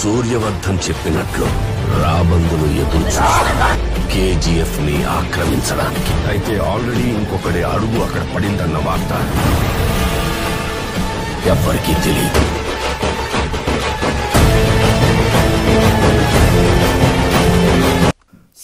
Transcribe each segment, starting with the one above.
సూర్యవర్ధన్ చెప్పినట్లు రాబందులు ఎదురు కేజీఎఫ్ ని ఆక్రమించడానికి అయితే ఆల్రెడీ ఇంకొకటి అడుగు అక్కడ పడిందన్న వార్త ఎవ్వరికీ తెలియదు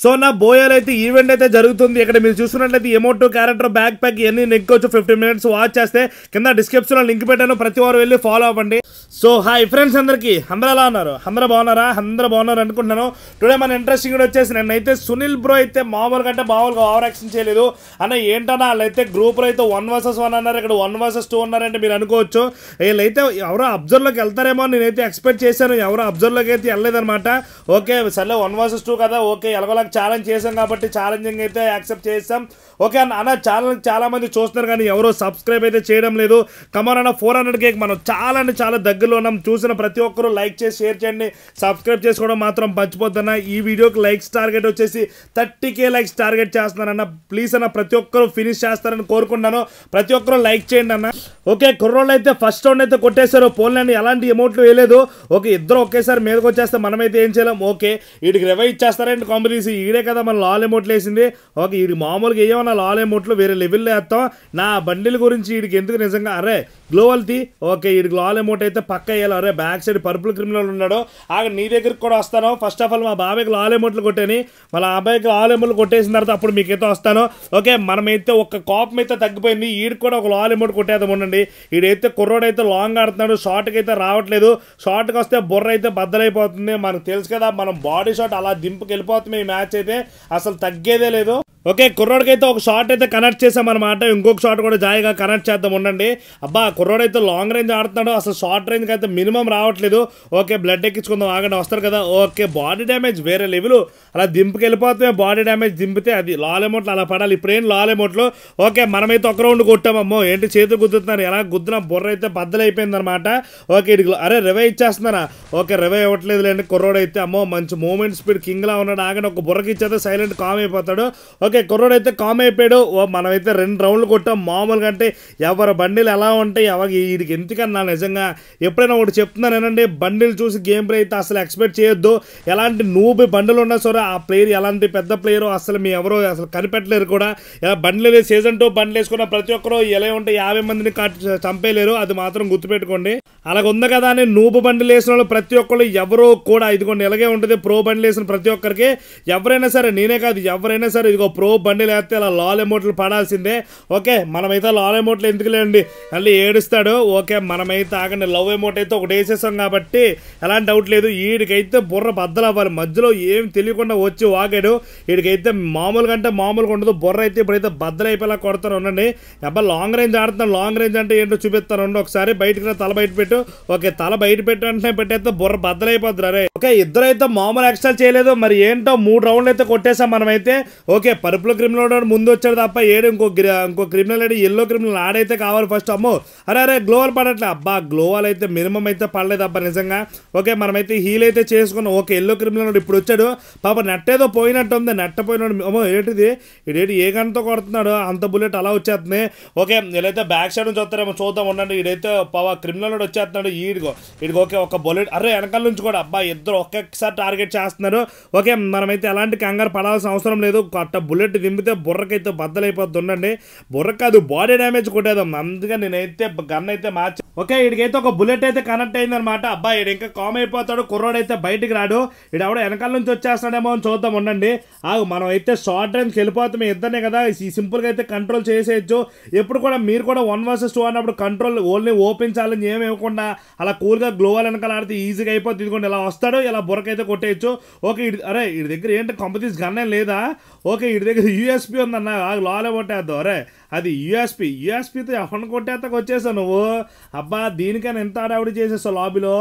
సో నా బోయర్ అయితే ఈవెంట్ అయితే జరుగుతుంది ఇక్కడ మీరు చూసినట్లయితే ఎమోటో క్యారెక్టర్ బ్యాక్ ప్యాక్ ఇవన్నీ నెక్కొచ్చు ఫిఫ్టీన్ మినిట్స్ వాచ్ చేస్తే కింద డిస్క్రిప్షన్ లో లింక్ పెట్టాను ప్రతి వారు వెళ్ళి ఫాలో అవ్వండి సో హాయ్ ఫ్రెండ్స్ అందరికీ అందరూ ఎలా ఉన్నారు అందరూ బాగున్నారా అందరూ బాగున్నారు అనుకుంటున్నాను టుడే మన ఇంట్రెస్టింగ్ కూడా వచ్చేసి నేనైతే సునీల్ బ్రో అయితే మామూలుగా కంటే మామూలుగా ఓవర్ యాక్షన్ చేయలేదు అన్న ఏంటన్నా వాళ్ళైతే గ్రూప్లో అయితే వన్ వర్సెస్ వన్ అన్నారు ఇక్కడ వన్ వర్సెస్ టూ ఉన్నారంటే మీరు అనుకోవచ్చు వీళ్ళైతే ఎవరో అబ్జర్వ్లోకి వెళ్తారేమో నేనైతే ఎక్స్పెక్ట్ చేశాను ఎవరో అబ్జర్వ్లోకి అయితే వెళ్ళలేదనమాట ఓకే సర్లే వన్ వర్సెస్ టూ కదా ఓకే ఎలాగోలా ఛాలెంజ్ చేసాం కాబట్టి ఛాలెంజింగ్ అయితే యాక్సెప్ట్ చేస్తాం ఓకే అన్న అన్న ఛాలెంజ్ చాలామంది చూస్తున్నారు కానీ ఎవరో సబ్స్క్రైబ్ అయితే చేయడం లేదు కమర్ అన్న ఫోర్ హండ్రెడ్ కేక్ మనం చాలా అంటే చాలా దగ్గరలో ఉన్నాం చూసిన ప్రతి ఒక్కరూ లైక్ చేసి షేర్ చేయండి సబ్స్క్రైబ్ చేసుకోవడం మాత్రం మర్చిపోతున్నా ఈ వీడియోకి లైక్స్ టార్గెట్ వచ్చేసి థర్టీ కే లైక్స్ టార్గెట్ చేస్తున్నారన్న ప్లీజ్ అన్న ప్రతి ఒక్కరూ ఫినిష్ చేస్తారని కోరుకున్నాను ప్రతి ఒక్కరూ లైక్ చేయండి అన్న ఓకే కుర్రోళ్ళు అయితే ఫస్ట్ రౌండ్ అయితే కొట్టేశారు పోల్ని ఎలాంటి అమౌంట్లు వేయలేదు ఓకే ఇద్దరు ఒకేసారి మీదకి వచ్చేస్తే మనమైతే ఏం చేయలేం ఓకే వీడికి రివైవ్ ఇచ్చేస్తారేంటి కాంపిటీషన్ ఈడే కదా మన లాల్ ఎమోట్లు వేసింది ఓకే ఇది మామూలుగా ఏమన్నా లాల్ ఎమోట్లు వేరే లెవెల్లో వేస్తాం నా బండిల గురించి వీడికి ఎందుకు నిజంగా అరే గ్లోవల్తి ఓకే వీడికి లాల్ ఎమోట్ అయితే పక్క వేయాలి అరే బ్యాక్ సైడ్ పర్పుల్ క్రిమినల్ ఉన్నాడు ఆ నీ దగ్గరికి కూడా వస్తాను ఫస్ట్ ఆఫ్ ఆల్ మా బాబాయ్కి లాల్ ఎమోట్లు కొట్టాను మన అబ్బాయికి లాల్ ఎమోట్లు కొట్టేసిన తర్వాత అప్పుడు మీకైతే వస్తాను ఓకే మనమైతే ఒక కోపం అయితే తగ్గిపోయింది వీడికి కూడా ఒక లాల్ ఎమోట్ కొట్టేద్దాం ఉండండి వీడైతే కుర్రోడైతే లాంగ్ ఆడుతున్నాడు షార్ట్కి అయితే రావట్లేదు షార్ట్కి వస్తే బుర్ర అయితే బద్దలైపోతుంది మనకు తెలుసు కదా మనం బాడీ షార్ట్ అలా దింపుకి వెళ్ళిపోతుంది ఈ మ్యాచ్ అయితే అసలు తగ్గేదే లేదో ఓకే కుర్రోడికైతే ఒక షాట్ అయితే కనెక్ట్ చేసామన్నమాట ఇంకొక షాట్ కూడా జాయిగా కనెక్ట్ చేద్దాం ఉండండి అబ్బా కుర్రోడైతే లాంగ్ రేంజ్ ఆడుతున్నాడు అసలు షార్ట్ రేంజ్కి అయితే మినిమం రావట్లేదు ఓకే బ్లడ్ ఎక్కించుకుందాం ఆగండి వస్తారు కదా ఓకే బాడీ డ్యామేజ్ వేరే లెవెల్ అలా దింపుకెళ్ళిపోతే బాడీ డ్యామేజ్ దింపితే అది లాల్ ఎమోట్లో అలా పడాలి ఇప్పుడేం లాల్ ఎమోట్లో ఓకే మనమైతే ఒక రౌండ్ కొట్టామమ్మో ఏంటి చేతులు గుద్దుతున్నారు ఎలా గుద్దిన బుర్ర అయితే అనమాట ఓకే ఇది అరే రివై ఇచ్చేస్తున్నారా ఓకే రివై ఇవ్వట్లేదు లేండి కుర్రోడైతే అమ్మో మంచి మూమెంట్ స్పీడ్ కింగ్లా ఉన్నాడు ఆగండి ఒక బుర్రకి ఇచ్చేస్తే సైలెంట్ కామ్ అయిపోతాడు ఓకే అయితే కామ్ అయిపోయాడు ఓ మనమైతే రెండు రౌండ్లు కొట్టాం మామూలుగా అంటే ఎవరి బండిలు ఎలా ఉంటాయి ఎవరికి వీడికి ఎందుకన్నా నిజంగా ఎప్పుడైనా ఒకటి చెప్తున్నాను ఏనండి బండిలు చూసి గేమ్ ప్లే అయితే అసలు ఎక్స్పెక్ట్ చేయొద్దు ఎలాంటి నూబి బండిలు ఉన్నా సరే ఆ ప్లేయర్ ఎలాంటి పెద్ద ప్లేయర్ అసలు మీ ఎవరో అసలు కనిపెట్టలేరు కూడా ఇలా బండ్లు సీజన్ టూ బండ్లు వేసుకున్న ప్రతి ఒక్కరు ఎలా ఉంటే యాభై మందిని చంపేయలేరు అది మాత్రం గుర్తుపెట్టుకోండి అలాగ ఉంది కదా అని నూబు బండిలు వేసిన వాళ్ళు ప్రతి ఒక్కళ్ళు ఎవరో కూడా ఇదిగోండి ఇలాగే ఉంటుంది ప్రో బండిలు వేసిన ప్రతి ఒక్కరికి ఎవరైనా సరే నేనే కాదు ఎవరైనా సరే ఇదిగో ప్రో బండి లేకపోతే ఇలా లాల్ ఎమోట్లు పడాల్సిందే ఓకే మనమైతే లాల్ ఎమోట్లు ఎందుకు లేండి మళ్ళీ ఏడుస్తాడు ఓకే మనమైతే ఆగండి లవ్ ఎమోట్ అయితే ఒకటి వేసేసాం కాబట్టి ఎలాంటి డౌట్ లేదు వీడికైతే బుర్ర బద్దలు అవ్వాలి మధ్యలో ఏం తెలియకుండా వచ్చి వాగాడు వీడికైతే మామూలుగా అంటే మామూలుగా ఉండదు బుర్ర అయితే ఇప్పుడైతే అయిపోయేలా కొడతాను ఉండండి అబ్బా లాంగ్ రేంజ్ ఆడుతున్నాను లాంగ్ రేంజ్ అంటే ఏంటో చూపిస్తాను ఉండు ఒకసారి బయటకు తల బయట పెట్టు ఓకే తల బయట పెట్టు అంటే పెట్టేస్తే బుర్ర బద్దలు రే ఓకే ఇద్దరైతే మామూలు ఎక్స్ట్రా చేయలేదు మరి ఏంటో మూడు రౌండ్లు అయితే కొట్టేసాం మనమైతే ఓకే పరుపులో క్రిమినల్ వాడు ముందు వచ్చాడు తప్ప ఏడు ఇంకో ఇంకో క్రిమినల్ ఏడు ఎల్లో క్రిమినల్ ఆడైతే కావాలి ఫస్ట్ అమ్మో అరే అరే గ్లోవల్ పడట్లే అబ్బా గ్లోవల్ అయితే మినిమం అయితే పడలేదు అబ్బా నిజంగా ఓకే మనమైతే హీల్ అయితే చేసుకున్న ఓకే ఎల్లో క్రిమినల్ వాడు ఇప్పుడు వచ్చాడు పాప నట్టేదో పోయినట్టు ఉంది నట్టపోయినాడు అమ్మో ఏంటిది ఇడేటి ఏ గంటతో కొడుతున్నాడు అంత బుల్లెట్ అలా వచ్చేస్తుంది ఓకే వీళ్ళైతే బ్యాక్ సైడ్ నుంచి వస్తారేమో చూద్దాం ఉండండి ఇడైతే పాప క్రిమినల్ వాడు వచ్చేస్తున్నాడు ఈడిగో ఈడికి ఓకే ఒక బుల్లెట్ అరే వెనకాల నుంచి కూడా అబ్బా ఇద్దరు ఒకేసారి టార్గెట్ చేస్తున్నారు ఓకే మనమైతే ఎలాంటి కంగారు పడాల్సిన అవసరం లేదు కొట్ట బుల్లెట్ బుల్లెట్ దింపితే బుర్రకైతే బద్దలైపోద్ది ఉండండి బుర్ర కాదు బాడీ డ్యామేజ్ కొట్టేదాం అందుకే నేనైతే గన్ అయితే మార్చి ఓకే ఇడికైతే ఒక బుల్లెట్ అయితే కనెక్ట్ అయిందనమాట అబ్బాయి ఇడు ఇంకా కామ్ అయిపోతాడు కుర్రోడైతే బయటికి రాడు ఇడు ఎవడో వెనకాల నుంచి వచ్చేస్తాడేమో అని చూద్దాం ఉండండి ఆగు మనం అయితే షార్ట్ రేంజ్కి వెళ్ళిపోతాం ఇద్దరినే కదా ఈ సింపుల్గా అయితే కంట్రోల్ చేసేయచ్చు ఎప్పుడు కూడా మీరు కూడా వన్ వర్సెస్ టూ అన్నప్పుడు కంట్రోల్ ఓన్లీ ఓపెన్ ఛాలెంజ్ ఏమి ఇవ్వకుండా అలా కూల్గా గ్లోవల్ వెనకాల ఆడితే ఈజీగా అయిపోతుంది ఇదిగోండి ఇలా వస్తాడు ఇలా బుర్రకైతే కొట్టేయచ్చు ఓకే అరే ఇడి దగ్గర ఏంటి కంపెనీస్ గన్నే లేదా ఓకే వీడి ಬೇಕು ಯು ಎಸ್ ಪಿ ಒಂದು ನಾನು ಆಗಲು ಆಲ್ ಔಟ್ ಆದರೆ అది యూఎస్పి యూఎస్పితో ఎవరిని కొట్టేతకు వచ్చేసావు నువ్వు అబ్బా దీనికైనా ఎంత ఆడావిడి చేసేసావు లాబీలో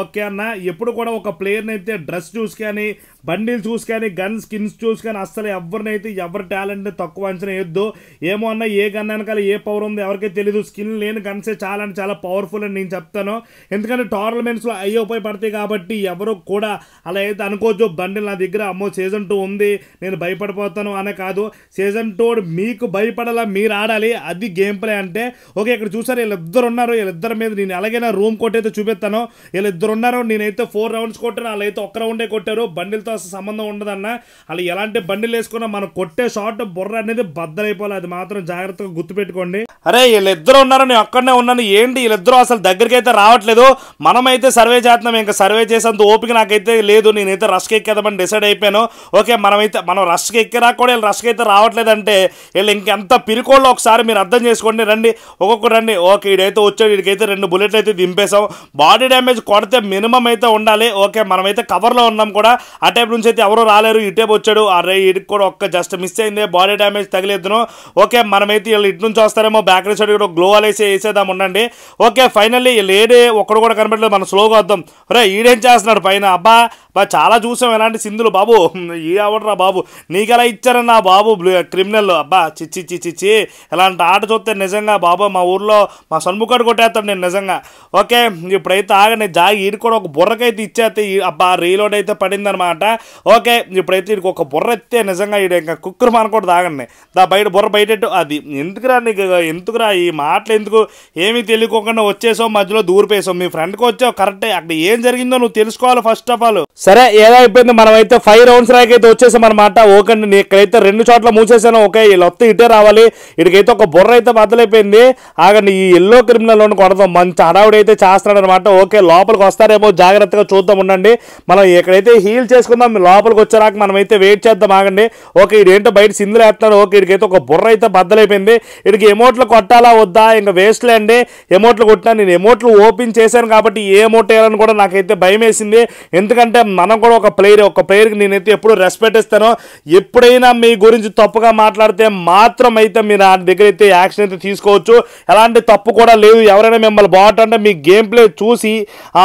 ఓకే అన్న ఎప్పుడు కూడా ఒక ప్లేయర్ని అయితే డ్రెస్ చూసి కానీ బండిలు చూసి కానీ గన్ స్కిన్స్ చూసి కానీ అస్సలు ఎవరినైతే ఎవరి టాలెంట్ని తక్కువ అంచనా వేయొద్దు ఏమో అన్న ఏ గన్ వెనకాల ఏ పవర్ ఉంది ఎవరికీ తెలియదు స్కిన్ లేని గన్సే చాలా అంటే చాలా పవర్ఫుల్ అని నేను చెప్తాను ఎందుకంటే టోర్నమెంట్స్లో అయ్యే ఉపయోగపడతాయి కాబట్టి ఎవరు కూడా అలా అయితే అనుకోవచ్చు బండిలు నా దగ్గర అమ్మో సీజన్ టూ ఉంది నేను భయపడిపోతాను అనే కాదు సీజన్ టూ మీకు భయపడాలా మీరు ఆడాలి అది గేమ్ ప్లే అంటే ఓకే ఇక్కడ చూసారు వీళ్ళిద్దరు ఉన్నారు వీళ్ళిద్దరి మీద నేను ఎలాగైనా రూమ్ కొట్టైతే చూపిస్తాను వీళ్ళిద్దరు ఉన్నారు నేనైతే ఫోర్ రౌండ్స్ కొట్టాను వాళ్ళైతే ఒక్క రౌండే కొట్టారు బండిలతో అసలు సంబంధం ఉండదన్న వాళ్ళు ఎలాంటి బండిలు వేసుకున్నా మనం కొట్టే షార్ట్ బుర్ర అనేది బద్దలైపోవాలి అది మాత్రం జాగ్రత్తగా గుర్తుపెట్టుకోండి అరే వీళ్ళిద్దరు ఉన్నారు నేను ఒక్కడనే ఉన్నాను ఏంటి వీళ్ళిద్దరూ అసలు దగ్గరికి అయితే రావట్లేదు మనమైతే సర్వే చేస్తున్నాం ఇంకా సర్వే చేసేంత ఓపిక నాకైతే లేదు నేనైతే రష్కి ఎక్కేదామని డిసైడ్ అయిపోయాను ఓకే మనమైతే మనం రష్కి ఎక్కినా కూడా వీళ్ళు రష్కి అయితే రావట్లేదంటే వీళ్ళు ఇంకెంత పిరుకోళ్ళు ఒక్కళ్ళు ఒకసారి మీరు అర్థం చేసుకోండి రండి ఒక్కొక్కరు రండి ఓకే ఇడైతే వచ్చాడు ఇడికైతే రెండు బుల్లెట్లు అయితే దింపేసాం బాడీ డ్యామేజ్ కొడితే మినిమం అయితే ఉండాలి ఓకే మనమైతే కవర్లో ఉన్నాం కూడా ఆ టైప్ నుంచి అయితే ఎవరు రాలేరు ఈ టైప్ వచ్చాడు అరే ఇటు కూడా ఒక్క జస్ట్ మిస్ అయిందే బాడీ డ్యామేజ్ తగిలేద్దును ఓకే మనమైతే వీళ్ళు ఇటు నుంచి వస్తారేమో బ్యాక్ సైడ్ కూడా గ్లో వేసి వేసేద్దాం ఉండండి ఓకే ఫైనల్లీ లేడీ ఒక్కడు కూడా కనబడలేదు మనం స్లోగా వద్దాం రే ఈడేం చేస్తున్నాడు పైన అబ్బా బా చాలా చూసాం ఎలాంటి సింధులు బాబు ఈ అవడరా బాబు నీకెలా నా బాబు క్రిమినల్ అబ్బా చిచ్చి చిచ్చి చి ఇలాంటి ఆట చూస్తే నిజంగా బాబు మా ఊర్లో మా సన్ముఖాడు కొట్టేస్తాడు నేను నిజంగా ఓకే ఇప్పుడైతే ఆగనే జాగి ఈడు కూడా ఒక బుర్రకైతే ఇచ్చేస్తే అబ్బా రీలోడ్ అయితే పడిందనమాట ఓకే ఇప్పుడైతే వీడికి ఒక బుర్ర ఎత్తే నిజంగా ఈడు ఇంకా కుక్కర్ మానకూడదు తాగండి దా బయట బుర్ర బయట అది ఎందుకురా నీకు ఎందుకురా ఈ మాటలు ఎందుకు ఏమీ తెలియకోకుండా వచ్చేసావు మధ్యలో దూరిపేసావు మీ ఫ్రెండ్కి వచ్చావు కరెక్టే అక్కడ ఏం జరిగిందో నువ్వు తెలుసుకోవాలి ఫస్ట్ ఆఫ్ ఆల్ సరే ఏదైపోయింది మనమైతే ఫైవ్ రౌండ్స్ అయితే వచ్చేసాం అనమాట ఓకే అండి ఇక్కడైతే రెండు చోట్ల మూసేసాను ఓకే లొత్త ఇటే రావాలి ఇక్కడికైతే ఒక బుర్ర అయితే బద్దలైపోయింది ఆగండి ఈ ఎల్లో క్రిమినల్ కొడదాం మంచి హడావుడి అయితే చేస్తున్నాడు అనమాట ఓకే లోపలికి వస్తారేమో జాగ్రత్తగా చూద్దాం ఉండండి మనం ఇక్కడైతే హీల్ చేసుకుందాం లోపలికి వచ్చేరాక మనమైతే వెయిట్ చేద్దాం ఆగండి ఓకే ఇదేంటో బయట సింధులు వేస్తున్నాడు ఓకే ఇక్కడికైతే ఒక బుర్ర అయితే బద్దలైపోయింది ఇక్కడికి ఎమోట్లు కొట్టాలా వద్దా ఇంకా వేస్ట్ లేండి ఎమోట్లు కొట్టినా నేను ఎమోట్లు ఓపెన్ చేశాను కాబట్టి ఏ ఎమోట్ వేయాలని కూడా నాకైతే భయం వేసింది ఎందుకంటే మనం కూడా ఒక ప్లేయర్ ఒక ప్లేయర్కి నేనైతే ఎప్పుడు రెస్పెక్ట్ ఇస్తాను ఎప్పుడైనా మీ గురించి తప్పుగా మాట్లాడితే మాత్రం అయితే మీరు ఆ దగ్గర అయితే యాక్షన్ అయితే తీసుకోవచ్చు ఎలాంటి తప్పు కూడా లేదు ఎవరైనా మిమ్మల్ని బాగుంటుంటే మీ గేమ్ ప్లే చూసి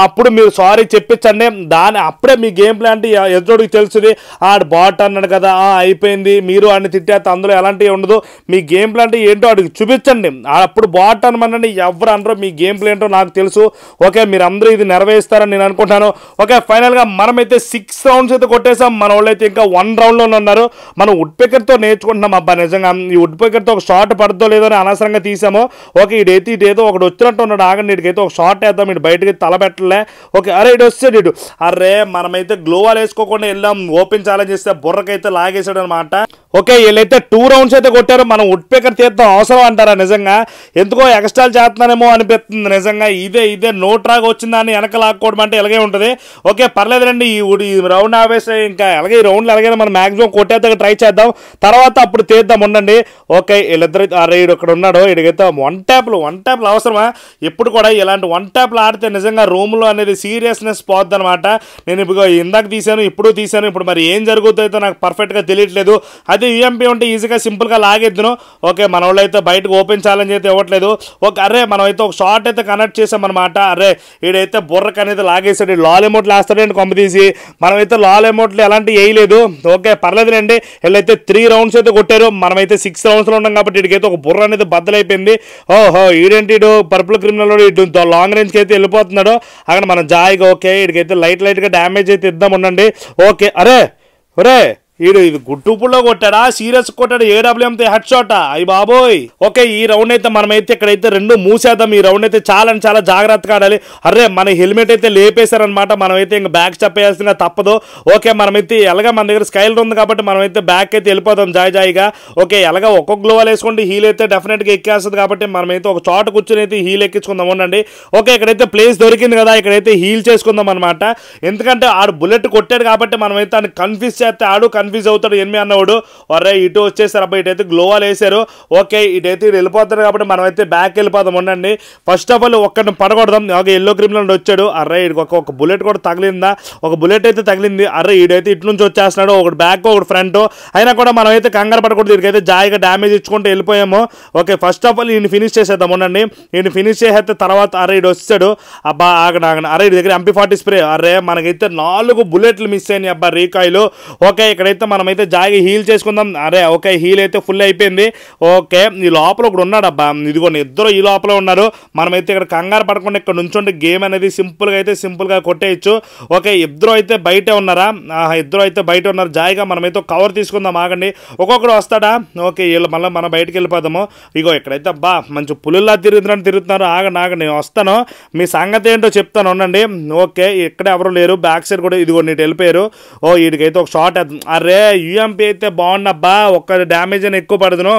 అప్పుడు మీరు సారీ చెప్పించండి దాని అప్పుడే మీ గేమ్ ప్లే అంటే ఎదురుడికి తెలుస్తుంది ఆడు బాట్ అన్నాడు కదా అయిపోయింది మీరు ఆడిని తిట్టేస్తే అందులో ఎలాంటివి ఉండదు మీ గేమ్ ప్లే అంటే ఏంటో ఆడికి చూపించండి అప్పుడు బాట్ అనమనండి ఎవరు అనరో మీ గేమ్ ప్లే ఏంటో నాకు తెలుసు ఓకే మీరు అందరూ ఇది నెరవేరుస్తారని నేను అనుకుంటాను ఓకే ఫైనల్గా మనం అయితే సిక్స్ రౌండ్స్ అయితే కొట్టేసాం మన వాళ్ళైతే ఇంకా వన్ రౌండ్లోనే ఉన్నారు మనం వుడ్ పేకర్తో నేర్చుకుంటున్నాం అబ్బా నిజంగా ఈ వుడ్ పేకర్తో ఒక షార్ట్ పడదో లేదో అని అనవసరంగా తీసాము ఓకే ఇడైతే ఇదేదో ఒకటి వచ్చినట్టు ఉన్నాడు ఆగండి ఇటుకైతే ఒక షార్ట్ వేద్దాం ఇటు బయటకి తలపెట్టలే ఓకే అరే ఇటు వస్తాడు ఇటు అరే మనమైతే గ్లోవాలు వేసుకోకుండా వెళ్ళాం ఓపెన్ ఛాలెంజ్ చేస్తే బుర్రకైతే లాగేసాడు అనమాట ఓకే వీళ్ళైతే టూ రౌండ్స్ అయితే కొట్టారో మనం వుడ్ పేకర్ అవసరం అంటారా నిజంగా ఎందుకో ఎక్స్ట్రాల్ చేస్తున్నానేమో అనిపిస్తుంది నిజంగా ఇదే ఇదే నోట్రాగా వచ్చిందాన్ని వెనక లాక్కోవడం అంటే ఇలాగే ఉంటుంది ఓకే పర్లేదండి ఈ రౌండ్ ఆవేశం ఇంకా ఎలాగే ఈ రౌండ్లు ఎలాగైనా మనం మాక్సిమం కొట్టేద్దాక ట్రై చేద్దాం తర్వాత అప్పుడు తీర్థం ఉండండి ఓకే వీళ్ళిద్దరు అరే ఇడు ఇక్కడ ఉన్నాడు ఇడికైతే వన్ ట్యాప్లు వన్ ట్యాప్లు అవసరమా ఎప్పుడు కూడా ఇలాంటి వన్ ట్యాప్లు ఆడితే నిజంగా రూమ్లో అనేది సీరియస్నెస్ పోద్ది అనమాట నేను ఇప్పుడు ఇందాక తీశాను ఇప్పుడు తీశాను ఇప్పుడు మరి ఏం జరుగుతుందో నాకు పర్ఫెక్ట్గా తెలియట్లేదు అది అదే యూఎంపీ e ఉంటే ఈజీగా సింపుల్గా లాగేద్దును ఓకే మన వాళ్ళు అయితే బయటకు ఓపెన్ ఛాలెంజ్ అయితే ఇవ్వట్లేదు ఓకే అరే మనం అయితే ఒక షార్ట్ అయితే కనెక్ట్ చేసామన్నమాట అరే ఈడైతే బుర్రకు అనేది లాగేసాడు లాల్ ఎమౌంట్లు వేస్తాడండి కొంపతీసి మనమైతే లాల్ ఎమౌంట్లు ఎలాంటి వేయలేదు ఓకే పర్లేదులేండి వీళ్ళైతే త్రీ రౌండ్స్ అయితే కొట్టారు మనమైతే సిక్స్ రౌండ్స్లో ఉన్నాం కాబట్టి ఇడికైతే ఒక బుర్ర అనేది బద్దలైపోయింది ఓహో ఈడేంటి పర్పుల్ క్రిమినల్ ఇటు లాంగ్ రేంజ్కి అయితే వెళ్ళిపోతున్నాడు అక్కడ మనం జాయిగా ఓకే ఇక్కడికైతే లైట్ లైట్గా డ్యామేజ్ అయితే ఇద్దాం ఉండండి ఓకే అరే ఒరే ఈడు ఇది గుట్టు పుల్లో కొట్టాడా సీరియస్ కొట్టాడు ఏడబ్ల్యూఎంతో హెడ్ షాట్ అయ్య బాబోయ్ ఓకే ఈ రౌండ్ అయితే మనమైతే ఇక్కడైతే రెండు మూసేద్దాం ఈ రౌండ్ అయితే చాలా చాలా జాగ్రత్తగా ఆడాలి అరే మన హెల్మెట్ అయితే లేపేశారనమాట మనమైతే ఇంకా బ్యాక్ స్టెప్ వేయాల్సిన తప్పదు ఓకే మనమైతే ఎలాగా మన దగ్గర స్కైల్ ఉంది కాబట్టి మనమైతే బ్యాక్ అయితే వెళ్ళిపోతాం జాయ్ జాయిగా ఓకే ఎలాగా ఒక్కొక్క గ్లోవాలు వేసుకోండి హీల్ అయితే డెఫినెట్గా ఎక్కేస్తుంది కాబట్టి మనమైతే ఒక చోట కూర్చొని అయితే హీల్ ఎక్కించుకుందాం ఉండండి ఓకే ఇక్కడైతే ప్లేస్ దొరికింది కదా ఇక్కడైతే హీల్ చేసుకుందాం అనమాట ఎందుకంటే ఆడు బుల్లెట్ కొట్టాడు కాబట్టి మనమైతే ఆయన కన్ఫ్యూజ్ చేస్తే ఆడు కన్ఫ్యూజ్ అవుతాడు ఎనిమి అన్నవాడు వరే ఇటు వచ్చేసారు అబ్బాయి ఇటైతే గ్లోవాల్ వేసారు ఓకే ఇటైతే ఇటు వెళ్ళిపోతారు కాబట్టి మనమైతే బ్యాక్ వెళ్ళిపోదాం ఉండండి ఫస్ట్ ఆఫ్ ఆల్ ఒక్కడిని పడగొడదాం ఒక ఎల్లో క్రిమినల్ వచ్చాడు అరే ఇక ఒక ఒక బుల్లెట్ కూడా తగిలిందా ఒక బుల్లెట్ అయితే తగిలింది అరే ఈడైతే ఇటు నుంచి వచ్చేస్తున్నాడు ఒకటి బ్యాక్ ఒకటి ఫ్రంట్ అయినా కూడా మనం అయితే కంగారు పడకూడదు ఇక్కడైతే జాయిగా డ్యామేజ్ ఇచ్చుకుంటూ వెళ్ళిపోయాము ఓకే ఫస్ట్ ఆఫ్ ఆల్ ఈయన ఫినిష్ చేసేద్దాం ఉండండి ఈయన ఫినిష్ చేసేస్తే తర్వాత అరే ఇడు వచ్చాడు అబ్బా ఆగన ఆగన అరే ఇటు దగ్గర ఎంపీ ఫార్టీ స్ప్రే అరే మనకైతే నాలుగు బుల్లెట్లు మిస్ అయినాయి అబ్బా రీకాయిలు ఓకే ఇక్కడైతే అయితే మనమైతే జాగి హీల్ చేసుకుందాం అరే ఓకే హీల్ అయితే ఫుల్ అయిపోయింది ఓకే ఈ లోపల ఒకడు ఉన్నాడు అబ్బా ఇదిగోండి ఇద్దరు ఈ లోపల ఉన్నారు మనమైతే ఇక్కడ కంగారు పడకుండా ఇక్కడ నుంచుంటే గేమ్ అనేది సింపుల్గా అయితే సింపుల్గా కొట్టేయచ్చు ఓకే ఇద్దరు అయితే బయటే ఉన్నారా ఇద్దరు అయితే బయట ఉన్నారు జాయిగా మనమైతే కవర్ తీసుకుందాం ఆగండి ఒక్కొక్కడు వస్తాడా ఓకే వీళ్ళు మళ్ళీ మనం బయటకు వెళ్ళిపోదాము ఇగో ఇక్కడైతే అబ్బా మంచి పులుల్లా తిరుగుతున్నాను తిరుగుతున్నారు ఆగండి ఆగండి నేను వస్తాను మీ సంగతి ఏంటో చెప్తాను ఉండండి ఓకే ఇక్కడ ఎవరు లేరు బ్యాక్ సైడ్ కూడా ఇదిగో నీటి వెళ్ళిపోయారు ఓ వీడికైతే ఒక షార్ట్ అర్ రే యుఎంపి అయితే బాగున్నబ్బా ఒక్క డ్యామేజ్ అని ఎక్కువ పడదును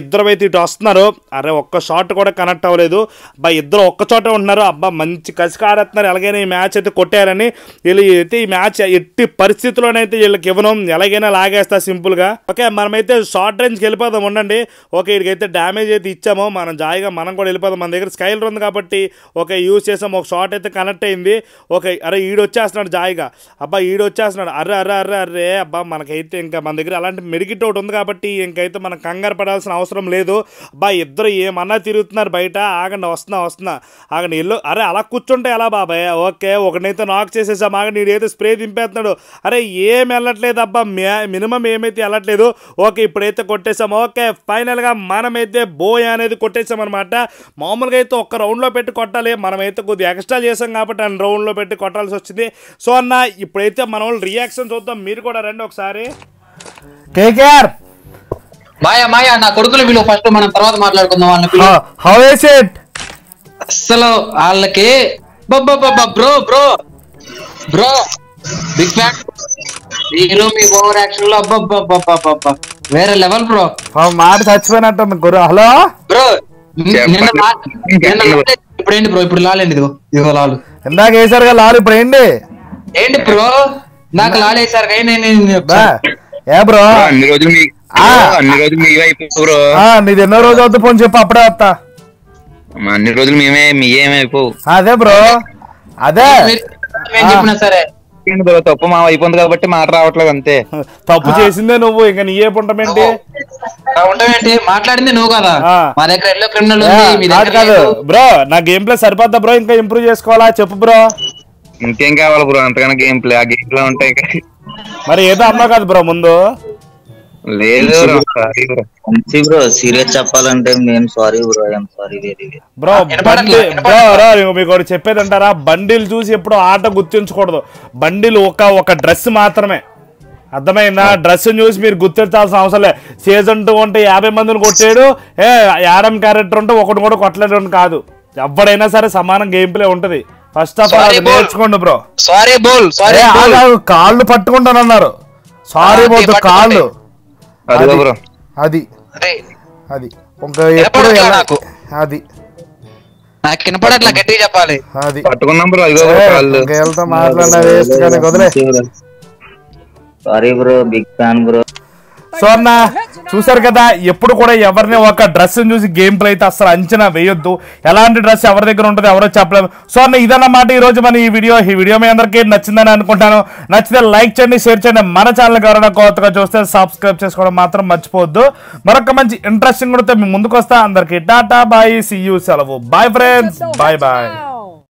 ఇద్దరు అయితే ఇటు వస్తున్నారు అరే ఒక్క షాట్ కూడా కనెక్ట్ అవ్వలేదు అబ్బా ఇద్దరు ఒక్క చోట ఉంటున్నారు అబ్బా మంచి కసిక ఆడుతున్నారు ఎలాగైనా ఈ మ్యాచ్ అయితే కొట్టారని వీళ్ళు అయితే ఈ మ్యాచ్ ఎట్టి పరిస్థితుల్లోనైతే వీళ్ళకి ఇవ్వను ఎలాగైనా లాగేస్తా సింపుల్గా ఓకే మనమైతే షార్ట్ రేంజ్కి వెళ్ళిపోదాం ఉండండి ఓకే వీడికైతే డ్యామేజ్ అయితే ఇచ్చామో మనం జాయిగా మనం కూడా వెళ్ళిపోదాం మన దగ్గర స్కైల్ ఉంది కాబట్టి ఒక యూజ్ చేసాం ఒక షార్ట్ అయితే కనెక్ట్ అయింది ఓకే అరే ఈడు వచ్చేస్తున్నాడు జాయిగా అబ్బా ఈడు వచ్చేస్తున్నాడు అర్రే అర్రే అర్రే అర్రే అబ్బా మనకైతే ఇంకా మన దగ్గర అలాంటి మెరికిట్ ఒకటి ఉంది కాబట్టి ఇంకైతే మనం కంగారు పడాల్సిన అవసరం లేదు బా ఇద్దరు ఏమన్నా తిరుగుతున్నారు బయట ఆగండి వస్తున్నా వస్తున్నా ఆగండి ఇల్లు అరే అలా కూర్చుంటే ఎలా బాబాయ్ ఓకే ఒకనైతే నాక్ చేసేసాం ఆగ నేనైతే స్ప్రే దింపేస్తున్నాడు అరే ఏం వెళ్ళట్లేదు అబ్బా మినిమం ఏమైతే వెళ్ళట్లేదు ఓకే ఇప్పుడైతే కొట్టేసాం ఓకే ఫైనల్గా మనమైతే బోయ అనేది కొట్టేసాం అనమాట మామూలుగా అయితే ఒక్క రౌండ్లో పెట్టి కొట్టాలి మనమైతే కొద్దిగా ఎక్స్ట్రా చేసాం కాబట్టి అన్ని రౌండ్లో పెట్టి కొట్టాల్సి వచ్చింది సో అన్న ఇప్పుడైతే వాళ్ళు రియాక్షన్ చూద్దాం మీరు కూడా రండి ఒకసారి కేకేఆర్ మాయా మాయా నా కొడుకులు వీళ్ళు ఫస్ట్ మనం తర్వాత మాట్లాడుకుందాం ah, వాళ్ళకి హౌ ఇస్ ఇట్ అసలు వాళ్ళకి bro bro bro big fan మీరు మీ ఓవర్ యాక్షన్ లో అబ్బబ్బబ్బబ్బబ్బ వేరే లెవెల్ బ్రో మాట చచ్చిపోయినట్టు గురు హలో బ్రో ఇప్పుడు ఏంటి బ్రో ఇప్పుడు లాలేండి ఇదిగో ఇదిగో లాలు ఇందాక వేసారుగా లాలు ఇప్పుడు ఏంటి ఏంటి బ్రో నాకు లాడేశారు ఏ బ్రో అన్ని రోజులు అన్ని రోజులు బ్రో నీది ఎన్నో రోజు అవుతా ఫోన్ చెప్పు అప్పుడే వస్తా అన్ని రోజులు మేమే మీ ఏమైపోవు అదే బ్రో అదే సరే బ్రో తప్పు మా అయిపోయింది కాబట్టి మాట రావట్లేదు అంతే తప్పు చేసిందే నువ్వు ఇంకా నీ ఏ ఉండమేంటి ఏంటి మాట్లాడింది నువ్వు కదా మా దగ్గర ఎల్లో క్రిమినల్ బ్రో నా గేమ్ ప్లే సరిపోద్దా బ్రో ఇంకా ఇంప్రూవ్ చేసుకోవాలా చెప్పు బ్రో ఇంకేం కావాలి బ్రో అంతకన్నా గేమ్ ప్లే ఆ గేమ్ లో ఉంటాయి మరి ఏదో అన్నావు కాదు బ్రో ముందు లేదు సారీ బ్రో సీరియస్ చెప్పాలంటే sorry bro I'm sorry bro bro మీకు ఒకటి చెప్పేది అంటారా బండిల్ చూసి ఎప్పుడు ఆట గుర్తించకూడదు బండిల్ ఒక ఒక డ్రెస్ మాత్రమే అర్థమైందా డ్రెస్ చూసి మీరు గుర్తించాల్సిన అవసరం లేదు సీజన్ టూ అంటే యాభై మందిని కొట్టాడు ఏ యాడమ్ క్యారెక్టర్ ఉంటే ఒకటి కూడా కొట్టలేడు కాదు ఎవడైనా సరే సమానం గేమ్ ప్లే ఉంటుంది ఫస్ట్ ఆఫ్ ఆల్ నేర్చుకోండి బ్రో సారీ బోల్ సారీ బోల్ కాళ్ళు పట్టుకుంటాను అన్నారు సారీ బోల్ ah, కాళ్ళు అది బ్రో అది అది ఇంకా ఎప్పుడు నాకు అది నాకు కనపడట్లా గట్టిగా చెప్పాలి అది పట్టుకున్నాం బ్రో ఇగో కాళ్ళు ఇంకా మాట్లాడినా వేస్ట్ కానీ కొదలే sorry bro big fan bro సోర్నా చూసారు కదా ఎప్పుడు కూడా ఎవరిని ఒక డ్రెస్ చూసి గేమ్ ప్లే అయితే అసలు అంచనా వేయొద్దు ఎలాంటి డ్రెస్ ఎవరి దగ్గర ఉంటుంది ఎవరో చెప్పలేము సో అన్న ఇదన్నమాట ఈ రోజు మన ఈ వీడియో ఈ వీడియో మీ అందరికీ నచ్చిందని అనుకుంటాను నచ్చితే లైక్ చేయండి షేర్ చేయండి మన ఛానల్ ఎవరైనా కొత్తగా చూస్తే సబ్స్క్రైబ్ చేసుకోవడం మాత్రం మర్చిపోవద్దు మరొక మంచి ఇంట్రెస్టింగ్ కూడా మేము ముందుకు వస్తా అందరికీ టాటా బాయ్ సియూ సెలవు బాయ్ ఫ్రెండ్స్ బాయ్ బాయ్